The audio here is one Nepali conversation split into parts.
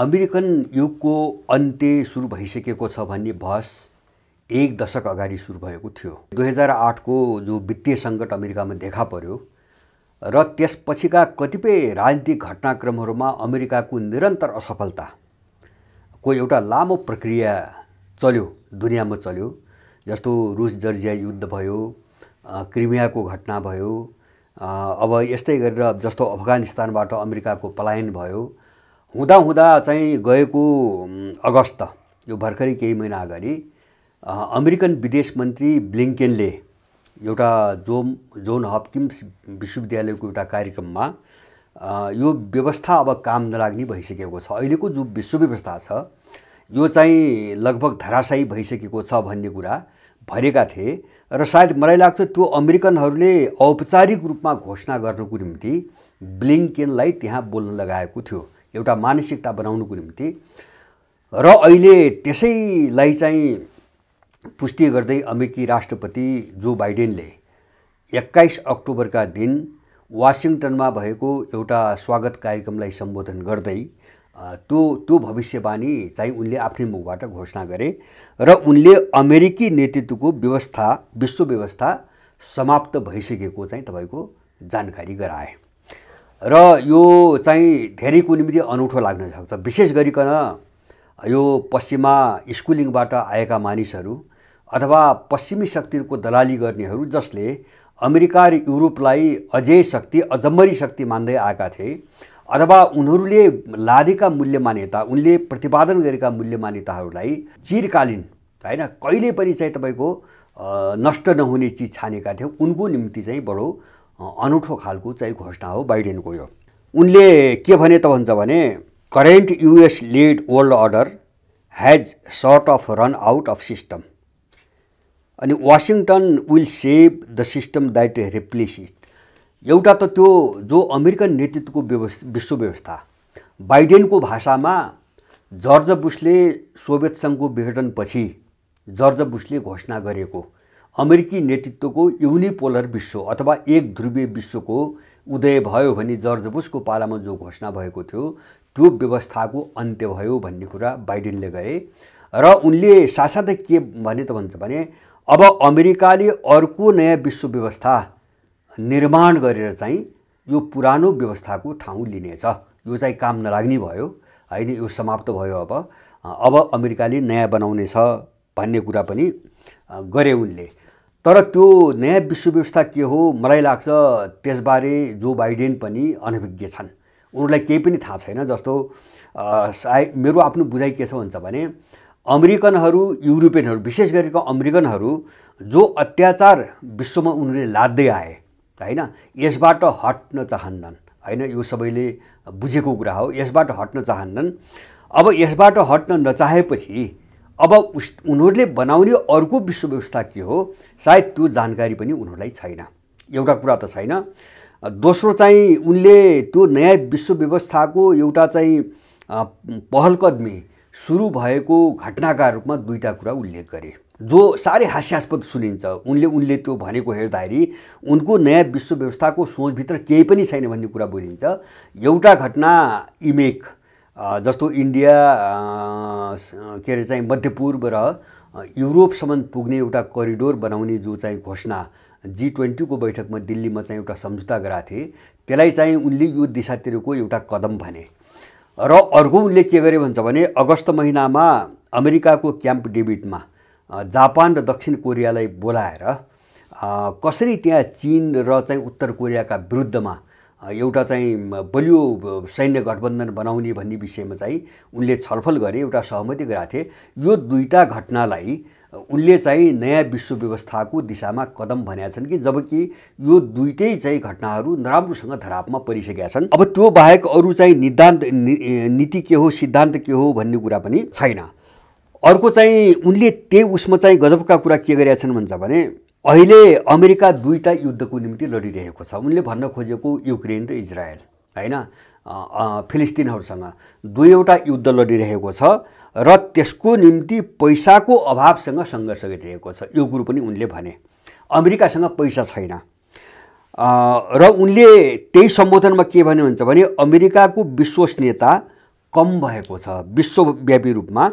अमेरिकन युगको अन्त्य सुरु भइसकेको छ भन्ने बहस एक दशक अगाडि सुरु भएको थियो दुई हजार आठको जो वित्तीय सङ्कट अमेरिकामा देखा पर्यो र त्यसपछिका कतिपय राजनीतिक घटनाक्रमहरूमा अमेरिकाको निरन्तर असफलताको एउटा लामो प्रक्रिया चल्यो दुनियाँमा चल्यो जस्तो रुस जर्जिया युद्ध भयो क्रिमियाको घटना भयो अब यस्तै गरेर जस्तो अफगानिस्तानबाट अमेरिकाको पलायन भयो हुँदाहुँदा चाहिँ गएको अगस्त यो भर्खरै केही महिना अगाडि अमेरिकन विदेश मन्त्री ब्लिङ्केनले एउटा जोम जोन हपकिन्स विश्वविद्यालयको एउटा कार्यक्रममा यो व्यवस्था अब काम नलाग्ने भइसकेको छ अहिलेको जो विश्व व्यवस्था छ यो चाहिँ लगभग धराशायी भइसकेको छ भन्ने कुरा भनेका थिए र सायद मलाई लाग्छ त्यो अमेरिकनहरूले औपचारिक रूपमा घोषणा गर्नको निम्ति ब्लिङ्केनलाई त्यहाँ बोल्न लगाएको थियो एउटा मानसिकता बनाउनुको निम्ति र अहिले त्यसैलाई चाहिँ पुष्टि गर्दै अमेरिकी राष्ट्रपति जो बाइडेनले एक्काइस अक्टोबरका दिन वासिङटनमा भएको एउटा स्वागत कार्यक्रमलाई सम्बोधन गर्दै त्यो त्यो भविष्यवाणी चाहिँ उनले आफ्नै मुखबाट घोषणा गरे र उनले अमेरिकी नेतृत्वको व्यवस्था विश्व व्यवस्था समाप्त भइसकेको चाहिँ तपाईँको जानकारी गराए र यो चाहिँ धेरैको निम्ति अनौठो लाग्न सक्छ विशेष गरिकन यो पश्चिमा स्कुलिङबाट आएका मानिसहरू अथवा पश्चिमी शक्तिहरूको दलाली गर्नेहरू जसले अमेरिका र युरोपलाई अझै शक्ति अजम्बरी शक्ति मान्दै आएका थिए अथवा उनीहरूले लादेका मूल्य मान्यता उनले प्रतिपादन गरेका मूल्य मान्यताहरूलाई चिरकालीन होइन कहिले पनि चाहिँ तपाईँको नष्ट नहुने चिज छानेका थिए उनको निम्ति चाहिँ बडो अनौठो खालको चाहिँ घोषणा हो बाइडेनको यो उनले के भने त भन्छ भने current US led world order has sort of run out of system अनि Washington will save the system that replace it एउटा त त्यो जो अमेरिकन नेतृत्वको व्यवस्था विश्व व्यवस्था बाइडेनको भाषामा जर्ज बुसले सोभियत सङ्घको विघटनपछि जर्ज बुसले घोषणा गरेको अमेरिकी नेतृत्वको युनिपोलर विश्व अथवा एक ध्रुवीय विश्वको उदय भयो भने जर्ज बुसको पालामा जो घोषणा भएको थियो त्यो व्यवस्थाको अन्त्य भयो भन्ने कुरा बाइडेनले गरे र उनले साथसाथै के भने त भन्छ भने अब अमेरिकाले अर्को नयाँ विश्व व्यवस्था निर्माण गरेर चाहिँ यो पुरानो व्यवस्थाको ठाउँ लिनेछ यो चाहिँ काम नलाग्ने भयो होइन यो समाप्त भयो अब अब अमेरिकाले नयाँ बनाउनेछ भन्ने कुरा पनि गरे उनले तर त्यो नयाँ विश्व व्यवस्था के हो मलाई लाग्छ त्यसबारे जो बाइडेन पनि अनभिज्ञ छन् उनीहरूलाई केही पनि थाहा छैन जस्तो साय मेरो आफ्नो बुझाइ के छ भन्छ भने अमेरिकनहरू युरोपियनहरू विशेष गरेको अमेरिकनहरू जो अत्याचार विश्वमा उनीहरूले लाद्दै आए होइन यसबाट हट्न चाहन्नन् होइन यो सबैले बुझेको कुरा हो यसबाट हट्न चाहन्नन् अब यसबाट हट्न नचाहेपछि अब उस उनीहरूले बनाउने अर्को विश्व व्यवस्था के हो सायद त्यो जानकारी पनि उनीहरूलाई छैन एउटा कुरा त छैन दोस्रो चाहिँ उनले त्यो नयाँ विश्व व्यवस्थाको एउटा चाहिँ पहलकदमी सुरु भएको घटनाका रूपमा दुईवटा कुरा उल्लेख गरे जो साह्रै हास्यास्पद सुनिन्छ उनले उनले त्यो भनेको हेर्दाखेरि उनको नयाँ विश्व व्यवस्थाको सोचभित्र केही पनि छैन भन्ने कुरा बोलिन्छ एउटा घटना इमेक जस्तो इन्डिया के अरे चाहिँ मध्यपूर्व र युरोपसम्म पुग्ने एउटा करिडोर बनाउने जो चाहिँ घोषणा जी ट्वेन्टीको बैठकमा दिल्लीमा चाहिँ एउटा सम्झौता गराएको थिए त्यसलाई चाहिँ उनले यो दिशातिरको एउटा कदम भने र अर्को उनले के गरे भन्छ भने अगस्त महिनामा अमेरिकाको क्याम्प डेभिडमा जापान र दक्षिण कोरियालाई बोलाएर कसरी त्यहाँ चिन र चाहिँ उत्तर कोरियाका विरुद्धमा एउटा चाहिँ बलियो सैन्य गठबन्धन बनाउने भन्ने विषयमा चाहिँ उनले छलफल गरे एउटा सहमति गराएको थिए यो दुईवटा घटनालाई उनले चाहिँ नयाँ विश्व व्यवस्थाको दिशामा कदम भनेका छन् कि जबकि यो दुइटै चाहिँ घटनाहरू नराम्रोसँग धरापमा परिसकेका छन् अब त्यो बाहेक अरू चाहिँ निदान्त नीति के हो सिद्धान्त के हो भन्ने कुरा पनि छैन अर्को चाहिँ उनले त्यही उसमा चाहिँ गजबका कुरा के गरेका छन् भन्छ भने अहिले अमेरिका दुईवटा युद्धको निम्ति लडिरहेको छ उनले भन्न खोजेको युक्रेन र इजरायल होइन फिलिस्तिनहरूसँग दुईवटा युद्ध लडिरहेको छ र त्यसको निम्ति पैसाको अभावसँग सङ्घर्ष गरिरहेको छ यो कुरो पनि उनले भने अमेरिकासँग पैसा छैन र उनले त्यही सम्बोधनमा के भन्नुहुन्छ भने अमेरिकाको विश्वसनीयता कम भएको छ विश्वव्यापी रूपमा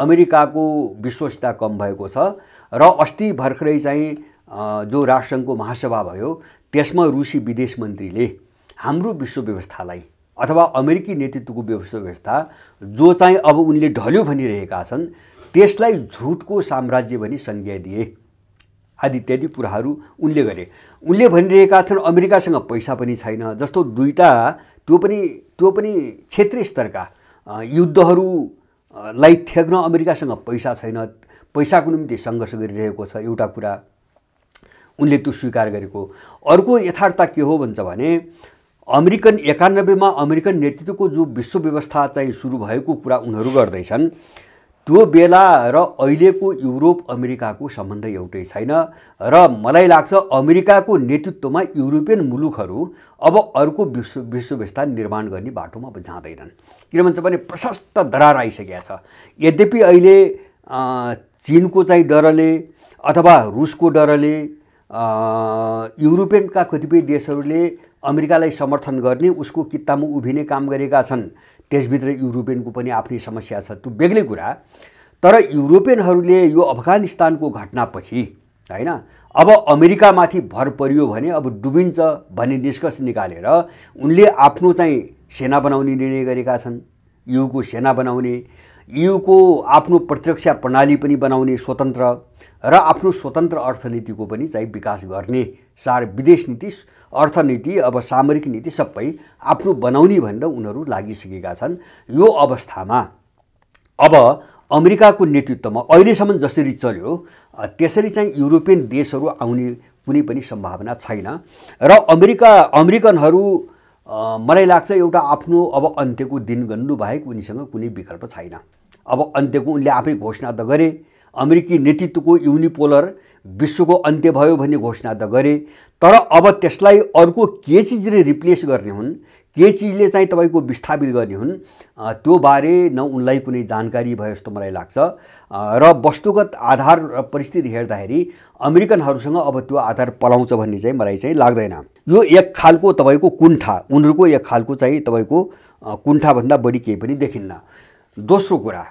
अमेरिकाको विश्वसिता कम भएको छ र अस्ति भर्खरै चाहिँ जो राष्ट्रसङ्घको महासभा भयो त्यसमा रुसी विदेश मन्त्रीले हाम्रो विश्व व्यवस्थालाई अथवा अमेरिकी नेतृत्वको विश्व व्यवस्था जो चाहिँ अब उनले ढल्यो भनिरहेका छन् त्यसलाई झुटको साम्राज्य भनी संज्ञा दिए आदि इत्यादि कुराहरू उनले गरे उनले भनिरहेका छन् अमेरिकासँग पैसा पनि छैन जस्तो दुईवटा त्यो पनि त्यो पनि क्षेत्रीय स्तरका युद्धहरू लाई ठेक्न अमेरिकासँग पैसा छैन पैसाको निम्ति सङ्घर्ष गरिरहेको छ एउटा कुरा उनले त्यो स्वीकार गरेको अर्को यथार्थता के हो भन्छ भने अमेरिकन एकानब्बेमा अमेरिकन नेतृत्वको जो विश्व व्यवस्था चाहिँ सुरु भएको कुरा उनीहरू गर्दैछन् त्यो बेला र अहिलेको युरोप अमेरिकाको सम्बन्ध एउटै छैन र मलाई लाग्छ अमेरिकाको नेतृत्वमा युरोपियन मुलुकहरू अब अर्को विश्व विश्व व्यवस्था निर्माण गर्ने बाटोमा अब जाँदैनन् किन भन्छ भने प्रशस्त दरार आइसकेका छ यद्यपि अहिले चिनको चाहिँ डरले अथवा रुसको डरले युरोपियनका कतिपय देशहरूले अमेरिकालाई समर्थन गर्ने उसको कित्तामा उभिने काम गरेका छन् त्यसभित्र युरोपियनको पनि आफ्नै समस्या छ त्यो बेग्लै कुरा तर युरोपियनहरूले यो अफगानिस्तानको घटनापछि होइन अब अमेरिकामाथि भर परियो भने अब डुबिन्छ भन्ने निष्कर्ष निकालेर उनले आफ्नो चाहिँ सेना बनाउने निर्णय गरेका छन् युको सेना बनाउने युको आफ्नो प्रतिरक्षा प्रणाली पनि बनाउने स्वतन्त्र र आफ्नो स्वतन्त्र अर्थनीतिको पनि चाहिँ विकास गर्ने सार विदेश नीति अर्थनीति अब सामरिक नीति सबै आफ्नो बनाउने भनेर उनीहरू लागिसकेका छन् यो अवस्थामा अब अमेरिकाको नेतृत्वमा अहिलेसम्म जसरी चल्यो त्यसरी चाहिँ युरोपियन देशहरू आउने कुनै पनि सम्भावना छैन र अमेरिका अमेरिकनहरू मलाई लाग्छ एउटा आफ्नो अब अन्त्यको दिन गन्नु बाहेक उनीसँग कुनै विकल्प छैन अब अन्त्यको उनले आफै घोषणा त गरे अमेरिकी नेतृत्वको युनिपोलर विश्वको अन्त्य भयो भन्ने घोषणा त गरे तर अब त्यसलाई अर्को के चिजले रिप्लेस गर्ने हुन् के चिजले चाहिँ तपाईँको विस्थापित गर्ने हुन् त्यो बारे न उनलाई कुनै जानकारी भयो जस्तो मलाई लाग्छ र वस्तुगत आधार र परिस्थिति हेर्दाखेरि अमेरिकनहरूसँग अब त्यो आधार पलाउँछ भन्ने चाहिँ मलाई चाहिँ लाग्दैन यो एक खालको तपाईँको कुण्ठा उनीहरूको एक खालको चाहिँ तपाईँको कुण्ठाभन्दा बढी केही पनि देखिन्न दोस्रो कुरा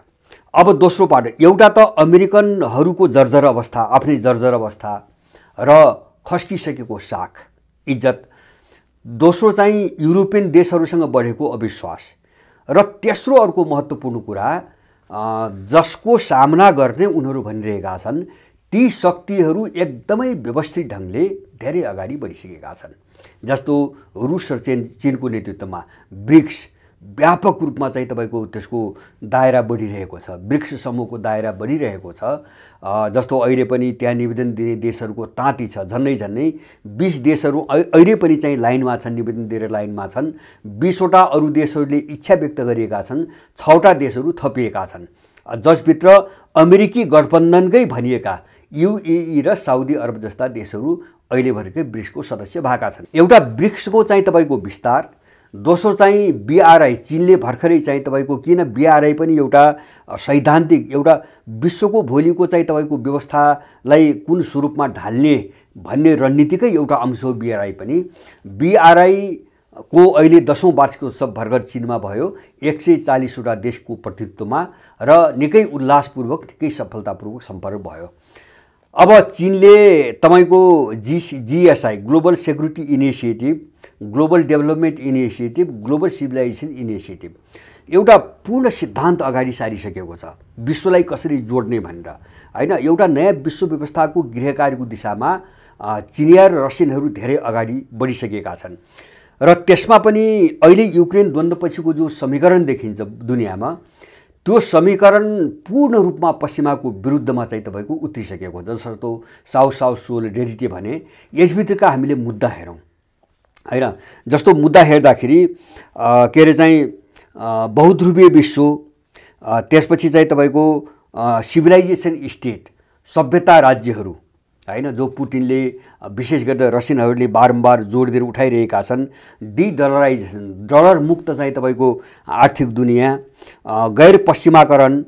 अब दोस्रो पाटो एउटा त अमेरिकनहरूको जर्जर अवस्था आफ्नै जर्जर अवस्था र खस्किसकेको साख इज्जत दोस्रो चाहिँ युरोपियन देशहरूसँग बढेको अविश्वास र तेस्रो अर्को महत्त्वपूर्ण कुरा जसको सामना गर्ने उनीहरू भनिरहेका छन् ती शक्तिहरू एकदमै व्यवस्थित ढङ्गले धेरै अगाडि बढिसकेका छन् जस्तो रुस र चिन चिनको नेतृत्वमा ब्रिक्स व्यापक रूपमा चाहिँ तपाईँको त्यसको दायरा बढिरहेको छ वृक्ष समूहको दायरा बढिरहेको छ जस्तो अहिले पनि त्यहाँ निवेदन दिने देशहरूको ताँती छ झन्डै झन्नै बिस देशहरू अहिले पनि चाहिँ लाइनमा छन् निवेदन दिएर लाइनमा छन् बिसवटा अरू देशहरूले इच्छा व्यक्त गरिएका छन् छवटा देशहरू थपिएका छन् जसभित्र अमेरिकी गठबन्धनकै भनिएका युएई र साउदी अरब जस्ता देशहरू अहिले ब्रिक्सको सदस्य भएका छन् एउटा ब्रिक्सको चाहिँ तपाईँको विस्तार दोस्रो चाहिँ बिआरआई चिनले भर्खरै चाहिँ तपाईँको किन बिआरआई पनि एउटा सैद्धान्तिक एउटा विश्वको भोलिको चाहिँ तपाईँको व्यवस्थालाई कुन स्वरूपमा ढाल्ने भन्ने रणनीतिकै एउटा अंश हो बिआरआई पनि बिआरआई को अहिले दसौँ वार्षिक उत्सव भर्खर चिनमा भयो एक सय चालिसवटा देशको प्रतित्वमा र निकै उल्लासपूर्वक निकै सफलतापूर्वक सम्पर्क भयो अब चिनले तपाईँको जिस GSI global security initiative global development initiative global civilization initiative एउटा पूर्ण सिद्धान्त अगाडि सारिसकेको छ विश्वलाई कसरी जोड्ने भनेर होइन एउटा नयाँ विश्व व्यवस्थाको गृह कार्यको दिशामा चिनिया र रसियनहरू धेरै अगाडि बढिसकेका छन् र त्यसमा पनि अहिले युक्रेन द्वन्द्वपछिको जो समीकरण देखिन्छ दुनियाँमा त्यो समीकरण पूर्ण रूपमा पश्चिमाको विरुद्धमा चाहिँ तपाईँको उत्रिसकेको हुन्छ जसर्थ साउथ साउथ सोल डेडिटी भने यसभित्रका हामीले मुद्दा हेरौँ होइन जस्तो मुद्दा हेर्दाखेरि के अरे चाहिँ बहुध्रुवीय विश्व त्यसपछि चाहिँ तपाईँको सिभिलाइजेसन स्टेट सभ्यता राज्यहरू होइन जो पुटिनले विशेष गरेर रसियनहरूले बारम्बार जोड दिएर उठाइरहेका छन् डिडलराइजेसन डलर मुक्त चाहिँ तपाईँको आर्थिक दुनियाँ गैर पश्चिमाकरण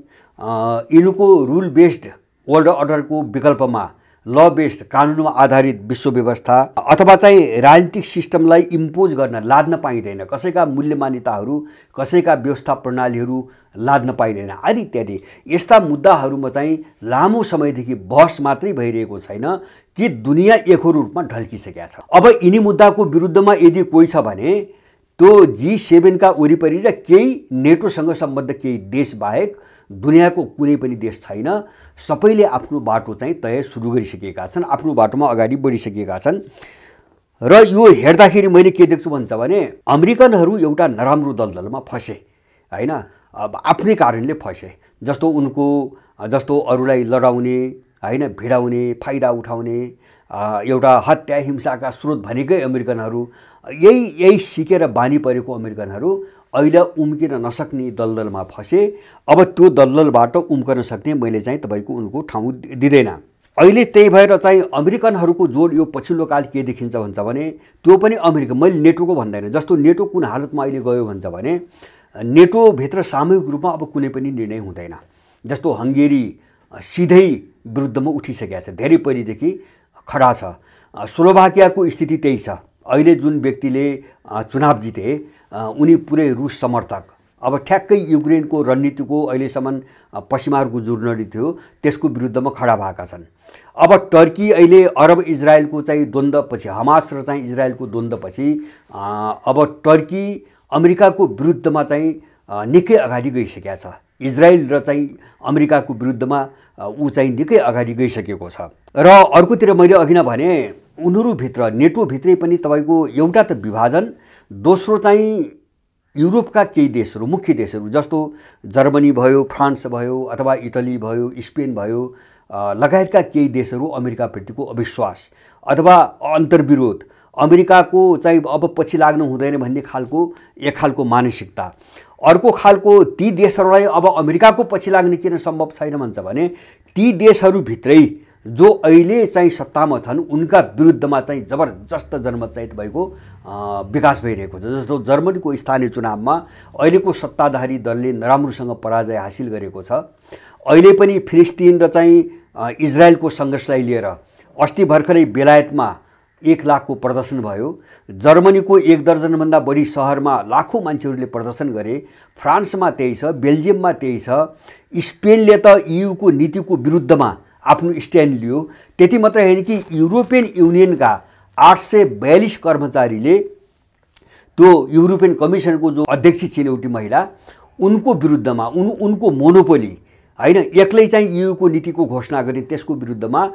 यिनको रुल बेस्ड वर्ल्ड अर्डरको विकल्पमा ल बेस्ड कानुनमा आधारित विश्व व्यवस्था अथवा चाहिँ राजनीतिक सिस्टमलाई इम्पोज गर्न लाद्न पाइँदैन कसैका मूल्य मान्यताहरू कसैका व्यवस्था प्रणालीहरू लाद्न पाइँदैन आदि इत्यादि यस्ता मुद्दाहरूमा चाहिँ लामो समयदेखि बहस मात्रै भइरहेको छैन कि दुनियाँ एकहोर रूपमा ढल्किसकेका छ अब यिनी मुद्दाको विरुद्धमा यदि कोही छ भने त्यो जी सेभेनका वरिपरि र केही नेटोसँग सम्बद्ध केही देशबाहेक दुनियाँको कुनै पनि देश छैन सबैले आफ्नो बाटो चाहिँ तय सुरु गरिसकेका छन् आफ्नो बाटोमा अगाडि बढिसकेका छन् र यो हेर्दाखेरि मैले के देख्छु भन्छ भने अमेरिकनहरू एउटा नराम्रो दलदलमा फसे होइन अब आफ्नै कारणले फसे जस्तो उनको जस्तो अरूलाई लडाउने होइन भिडाउने फाइदा उठाउने एउटा हत्या हिंसाका स्रोत भनेकै अमेरिकनहरू यही यही सिकेर बानी परेको अमेरिकनहरू अहिले उम्किन नसक्ने दलदलमा फँसे अब त्यो दलदलबाट उम्कन सक्ने मैले चाहिँ तपाईँको उनको ठाउँ दिँदैन अहिले त्यही भएर चाहिँ अमेरिकनहरूको जोड यो पछिल्लो काल के देखिन्छ भन्छ भने त्यो पनि अमेरिका मैले नेटोको भन्दैन जस्तो नेटो कुन हालतमा अहिले गयो भन्छ भने नेटोभित्र सामूहिक रूपमा अब कुनै पनि निर्णय हुँदैन जस्तो हङ्गेरी सिधै विरुद्धमा उठिसकेका छ धेरै पहिलेदेखि खडा छ स्लोभाकियाको स्थिति त्यही छ अहिले जुन व्यक्तिले चुनाव जिते उनी पुरै रुस समर्थक अब ठ्याक्कै युक्रेनको रणनीतिको अहिलेसम्म पश्चिमाहरूको जुर्नडी थियो त्यसको विरुद्धमा खडा भएका छन् अब टर्की अहिले अरब इजरायलको चाहिँ द्वन्द्वपछि हमास र चाहिँ इजरायलको द्वन्द्वपछि अब टर्की अमेरिकाको विरुद्धमा चाहिँ निकै अगाडि गइसकेका छ इजरायल र चाहिँ अमेरिकाको विरुद्धमा ऊ चाहिँ निकै अगाडि गइसकेको छ र अर्कोतिर मैले अघि नै भने उनीहरूभित्र नेटोभित्रै पनि तपाईँको एउटा त विभाजन दोस्रो चाहिँ युरोपका केही देशहरू मुख्य देशहरू जस्तो जर्मनी भयो फ्रान्स भयो अथवा इटली भयो स्पेन भयो लगायतका केही देशहरू अमेरिकाप्रतिको अविश्वास अथवा अन्तर्विरोध अमेरिकाको चाहिँ अब पछि लाग्नु हुँदैन भन्ने खालको एक खालको मानसिकता अर्को खालको ती देशहरूलाई अब अमेरिकाको पछि लाग्ने किन सम्भव छैन भन्छ भने ती देशहरूभित्रै जो अहिले चाहिँ सत्तामा छन् उनका विरुद्धमा चाहिँ जबरजस्त जनमतचैत भएको विकास भइरहेको छ जस्तो जर्मनीको स्थानीय चुनावमा अहिलेको सत्ताधारी दलले नराम्रोसँग पराजय हासिल गरेको छ अहिले पनि फिलिस्तिन र चाहिँ इजरायलको सङ्घर्षलाई लिएर अस्ति भर्खरै बेलायतमा एक लाखको प्रदर्शन भयो जर्मनीको एक दर्जनभन्दा बढी सहरमा लाखौँ मान्छेहरूले प्रदर्शन गरे फ्रान्समा त्यही छ बेल्जियममा त्यही छ स्पेनले त युको नीतिको विरुद्धमा आफ्नो स्ट्यान्ड लियो त्यति मात्र होइन कि युरोपियन युनियनका आठ सय बयालिस कर्मचारीले त्यो युरोपियन कमिसनको जो अध्यक्ष छिन् एउटी महिला उनको विरुद्धमा उन उनको मोनोपोली होइन एक्लै चाहिँ युको नीतिको घोषणा गरे त्यसको विरुद्धमा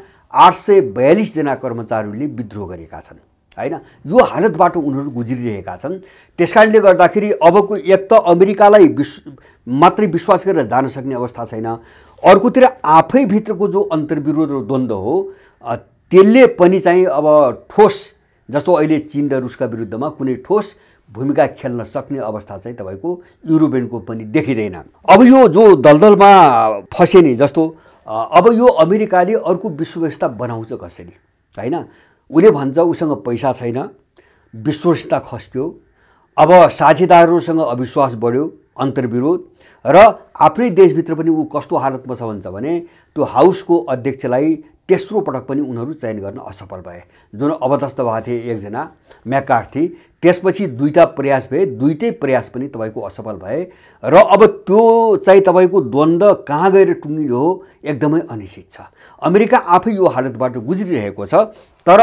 आठ सय बयालिसजना कर्मचारीहरूले विद्रोह गरेका छन् होइन यो हालतबाट उनीहरू गुज्रिरहेका छन् त्यस कारणले गर्दाखेरि अबको एक त अमेरिकालाई विश् मात्रै विश्वास गरेर जान सक्ने अवस्था छैन अर्कोतिर आफैभित्रको जो अन्तर्विरोध र द्वन्द्व हो त्यसले पनि चाहिँ अब ठोस जस्तो अहिले चिन र रुसका विरुद्धमा कुनै ठोस भूमिका खेल्न सक्ने अवस्था चाहिँ तपाईँको युरोपियनको पनि देखिँदैन अब यो जो दलदलमा फसे नि जस्तो अब यो अमेरिकाले अर्को विश्व व्यवस्था बनाउँछ कसरी होइन उसले भन्छ उसँग पैसा छैन विश्वसता खस्क्यो अब साझेदारहरूसँग अविश्वास बढ्यो अन्तर्विरोध र आफ्नै देशभित्र पनि ऊ कस्तो हालतमा छ भन्छ भने त्यो हाउसको अध्यक्षलाई तेस्रो पटक पनि उनीहरू चयन गर्न असफल भए जुन अवदस्त भएको थिए एकजना म्याकार्थी त्यसपछि दुईवटा प्रयास भए दुइटै प्रयास पनि तपाईँको असफल भए र अब त्यो चाहिँ तपाईँको द्वन्द्व कहाँ गएर टुङ्गिने हो एकदमै अनिश्चित छ अमेरिका आफै यो हालतबाट गुज्रिरहेको छ तर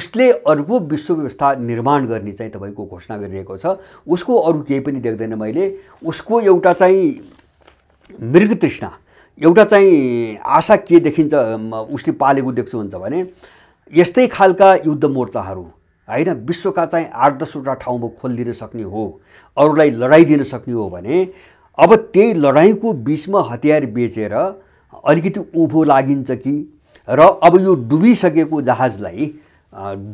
उसले अर्को विश्व व्यवस्था निर्माण गर्ने चाहिँ तपाईँको घोषणा गरिरहेको छ उसको अरू केही पनि देख्दैन मैले उसको एउटा चाहिँ मृग तृष्णा एउटा चाहिँ आशा के देखिन्छ उसले पालेको देख्छु हुन्छ भने यस्तै खालका युद्ध मोर्चाहरू होइन विश्वका चाहिँ आठ दसवटा ठाउँमा खोलिदिन सक्ने हो अरूलाई लडाइदिन सक्ने हो भने अब त्यही लडाइँको बिचमा हतियार बेचेर अलिकति उभो लागिन्छ कि र अब यो डुबिसकेको जहाजलाई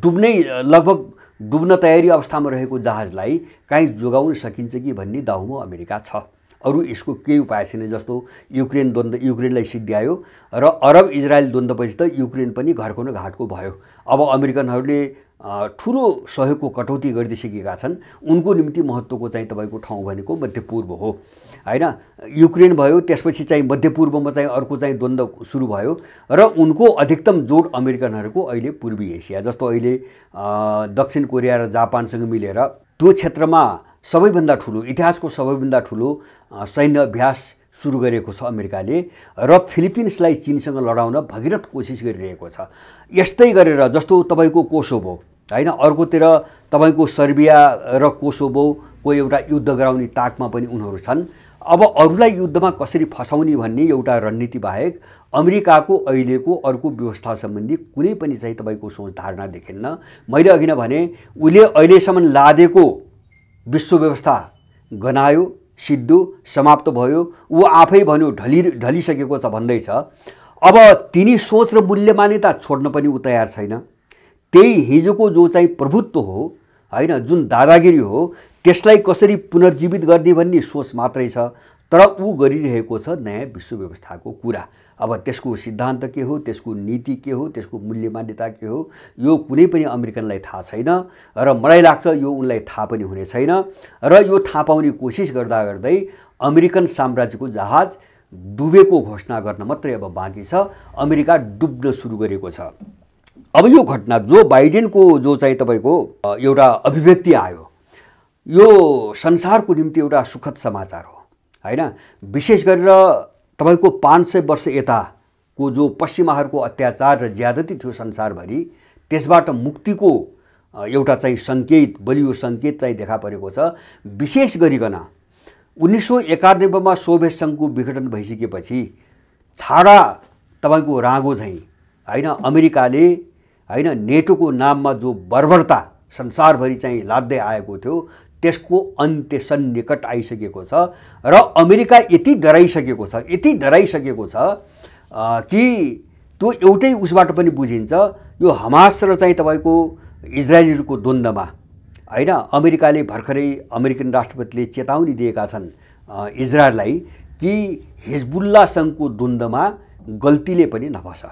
डुब्नै लगभग डुब्न तयारी अवस्थामा रहेको जहाजलाई काहीँ जोगाउन सकिन्छ कि भन्ने दाउमा अमेरिका छ अरू यसको केही उपाय छैन जस्तो युक्रेन द्वन्द युक्रेनलाई सिद्ध्यायो र अरब इजरायल द्वन्द्वपछि त युक्रेन पनि घरको न घाटको भयो अब अमेरिकनहरूले ठुलो सहयोगको कटौती गरिदिइसकेका छन् उनको निम्ति महत्त्वको चाहिँ तपाईँको ठाउँ भनेको मध्यपूर्व हो होइन युक्रेन भयो त्यसपछि चाहिँ मध्यपूर्वमा चाहिँ अर्को चाहिँ द्वन्द्व सुरु भयो र उनको अधिकतम जोड अमेरिकनहरूको अहिले पूर्वी एसिया जस्तो अहिले दक्षिण कोरिया र जापानसँग मिलेर त्यो क्षेत्रमा सबैभन्दा ठुलो इतिहासको सबैभन्दा ठुलो सैन्य अभ्यास सुरु गरेको छ अमेरिकाले र फिलिपिन्सलाई चिनसँग लडाउन भगिरथ कोसिस गरिरहेको छ यस्तै गरेर जस्तो तपाईँको कोसोभो होइन अर्कोतिर तपाईँको सर्बिया र कोसोभोको एउटा युद्ध गराउने ताकमा पनि उनीहरू छन् अब अरूलाई युद्धमा कसरी फसाउने भन्ने एउटा रणनीति बाहेक अमेरिकाको अहिलेको अर्को व्यवस्था सम्बन्धी कुनै पनि चाहिँ तपाईँको सोच धारणा देखिन्न मैले अघि नै भने उसले अहिलेसम्म लादेको विश्व व्यवस्था गनायो सिद्धु समाप्त भयो ऊ आफै भन्यो ढलि ढलिसकेको छ भन्दैछ अब तिनी सोच र मूल्यमान्यता छोड्न पनि ऊ तयार छैन त्यही हिजोको जो चाहिँ प्रभुत्व हो होइन जुन दादागिरी हो त्यसलाई कसरी पुनर्जीवित गर्ने भन्ने सोच मात्रै छ तर ऊ गरिरहेको छ नयाँ विश्व व्यवस्थाको कुरा अब त्यसको सिद्धान्त के हो त्यसको नीति के हो त्यसको मूल्य मान्यता के हो यो कुनै पनि अमेरिकनलाई थाहा छैन र मलाई लाग्छ यो उनलाई थाहा पनि हुने छैन र यो थाहा पाउने कोसिस गर्दा गर्दै अमेरिकन साम्राज्यको जहाज डुबेको घोषणा गर्न मात्रै अब बाँकी छ अमेरिका डुब्न सुरु गरेको छ अब यो घटना जो बाइडेनको जो चाहिँ तपाईँको एउटा अभिव्यक्ति आयो यो संसारको निम्ति एउटा सुखद समाचार हो होइन विशेष गरेर तपाईँको पाँच सय वर्ष यताको जो पश्चिमाहरूको अत्याचार र ज्यादती थियो संसारभरि त्यसबाट मुक्तिको एउटा चाहिँ सङ्केत बलियो सङ्केत चाहिँ देखा परेको छ विशेष गरिकन उन्नाइस सौ एकानब्बेमा सोभियत सङ्घको विघटन भइसकेपछि छाडा तपाईँको राँगो झैँ होइन अमेरिकाले होइन नेटोको नाममा जो बर्बरता संसारभरि चाहिँ लाद्दै आएको थियो त्यसको अन्त्यसन निकट आइसकेको छ र अमेरिका यति डराइसकेको छ यति डराइसकेको छ कि त्यो एउटै उसबाट पनि बुझिन्छ यो हमास र चाहिँ तपाईँको इजरायलहरूको द्वन्द्वमा होइन अमेरिकाले भर्खरै अमेरिकन राष्ट्रपतिले चेतावनी दिएका छन् इजरायललाई कि हिजबुल्लासँगको द्वन्द्वमा गल्तीले पनि नफस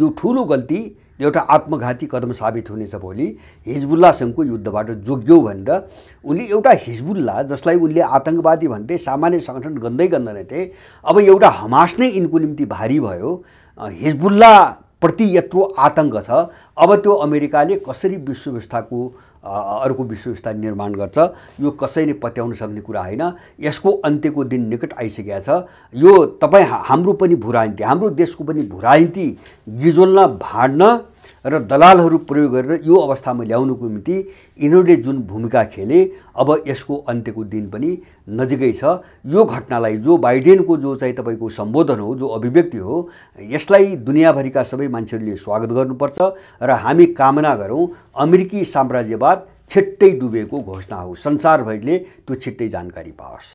यो ठुलो गल्ती एउटा आत्मघाती कदम साबित हुनेछ भोलि हिजबुल्लासँगको युद्धबाट जोग्यौ भनेर उनले एउटा हिजबुल्ला जसलाई उनले आतङ्कवादी भन्थे सामान्य सङ्गठन गन्दै थिए अब एउटा हमास नै यिनको निम्ति भारी भयो हिजबुल्लाप्रति यत्रो आतङ्क छ अब त्यो अमेरिकाले कसरी विश्व व्यवस्थाको अर्को विश्वव्यवस्था निर्माण गर्छ यो कसैले पत्याउन सक्ने कुरा होइन यसको अन्त्यको दिन निकट आइसकेको छ यो तपाईँ हाम्रो पनि भुराइन्ती हाम्रो देशको पनि भुराइन्ती गिजोल्न भाँड्न र दलालहरू प्रयोग गरेर यो अवस्थामा ल्याउनुको निम्ति यिनीहरूले जुन भूमिका खेले अब यसको अन्त्यको दिन पनि नजिकै छ यो घटनालाई जो बाइडेनको जो चाहिँ तपाईँको सम्बोधन हो जो अभिव्यक्ति हो यसलाई दुनियाँभरिका सबै मान्छेहरूले स्वागत गर्नुपर्छ र हामी कामना गरौँ अमेरिकी साम्राज्यवाद छिट्टै डुबेको घोषणा हो संसारभरिले त्यो छिट्टै जानकारी पाओस्